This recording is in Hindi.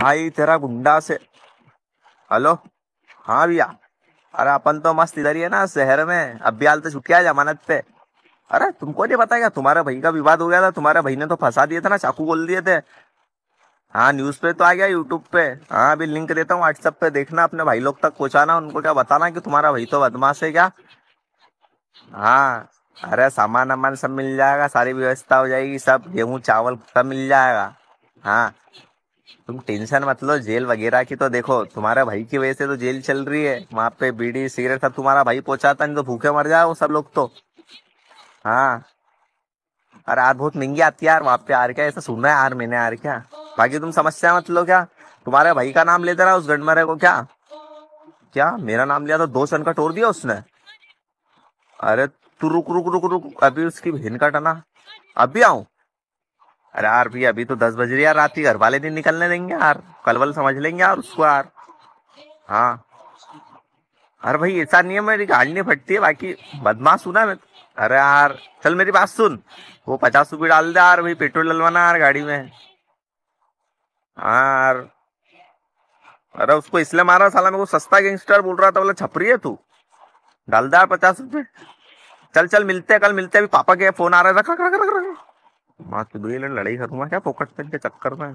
हाई तेरा गुंडा से हेलो हाँ भैया अरे अपन तो मस्त इधर ही है ना शहर में अब भी हाल तो छुट्टिया जमानत पे अरे तुमको नहीं पता क्या तुम्हारे भाई का विवाद हो गया था तुम्हारे भाई ने तो फंसा दिया था ना चाकू बोल दिए थे हाँ न्यूज़ पे तो आ गया यूट्यूब पे हाँ अभी लिंक देता हूँ व्हाट्सअप पे देखना अपने भाई लोग तक पहुँचाना उनको क्या बताना कि तुम्हारा भाई तो बदमाश है क्या हाँ अरे सामान वामान सब मिल जाएगा सारी व्यवस्था हो जाएगी सब गेहूँ चावल सब मिल जाएगा हाँ तुम टेंशन मत लो जेल वगैरह की तो देखो तुम्हारे भाई की वजह से तो जेल चल रही है वहां पे बीड़ी सिगरेट सब तुम्हारा भाई पहुंचाता नहीं तो भूखे मर जाओ सब लोग तो हाँ अरे आज बहुत महंगी आती है यार वहाँ पे आर क्या ऐसा सुनना है यार मैंने यार क्या बाकी तुम समस्या मत लो क्या तुम्हारे भाई का नाम लेते रहा उस गडमरे को क्या क्या मेरा नाम लिया तो दो सन का तोड़ दिया उसने अरे तू रुक रुक रुक रुक अभी उसकी बहन का टना अभी आऊ अरे यार भैया अभी तो दस बज रही है रात ही घर वाले दिन निकलने देंगे यार कल वल समझ लेंगे यार उसको यार हाँ अरे भाई ऐसा नहीं है मेरी गाड़ी नहीं फटती है बाकी बदमाश सुना मैं अरे यार चल मेरी बात सुन वो पचास रुपये डाल दे यार भाई पेट्रोल डलवाना यार गाड़ी में हाँ यार अरे उसको इसलिए मारा साला मेरे को सस्ता गैंगस्टर बोल रहा था बोला छपरी है तू डाल दे यार पचास रुपये चल चल मिलते हैं कल मिलते हैं अभी पापा के फोन आ रहा है रखा रखा रखा रखा माँ चुदरी लड़ाई करूंगा क्या फोकट पेन के चक्कर में